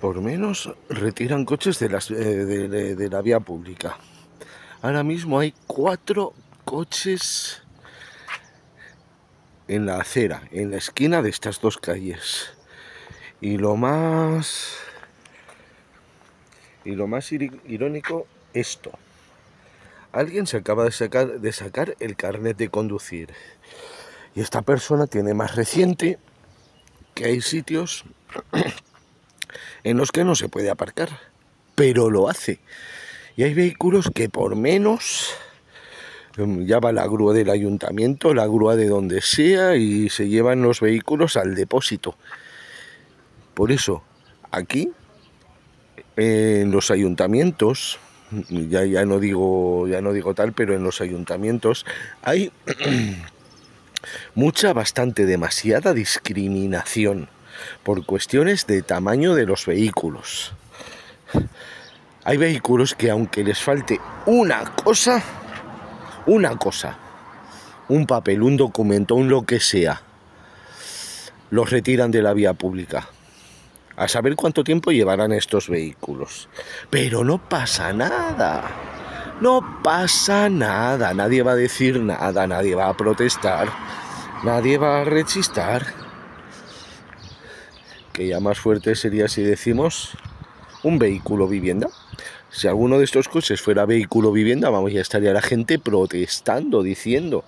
por menos retiran coches eh, de, de, la vía pública. Ahora mismo hay cuatro coches en la acera, en la esquina de estas dos calles. Y lo más... Y lo más irónico, esto. Alguien se acaba de sacar, de sacar el carnet de conducir. Y esta persona tiene más reciente que hay sitios en los que no se puede aparcar, pero lo hace. Y hay vehículos que por menos mm, ya va la grúa del ayuntamiento, la grúa de donde sea y se llevan los vehículos al depósito. Por eso, aquí, en los ayuntamientos, mm, ya, ya, no digo, ya no digo tal, pero en los ayuntamientos hay mucha, bastante, demasiada discriminación por cuestiones de tamaño de los vehículos. Hay vehículos que aunque les falte una cosa, una cosa, un papel, un documento, un lo que sea, los retiran de la vía pública. A saber cuánto tiempo llevarán estos vehículos. Pero no pasa nada. No pasa nada. Nadie va a decir nada. Nadie va a protestar. Nadie va a rechistar que ya más fuerte sería si decimos un vehículo vivienda. Si alguno de estos coches fuera vehículo vivienda, vamos, ya estaría la gente protestando, diciendo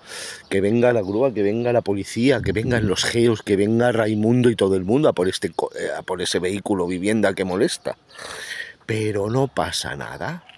que venga la grúa, que venga la policía, que vengan los geos, que venga Raimundo y todo el mundo a por, este, eh, a por ese vehículo vivienda que molesta. Pero no pasa nada.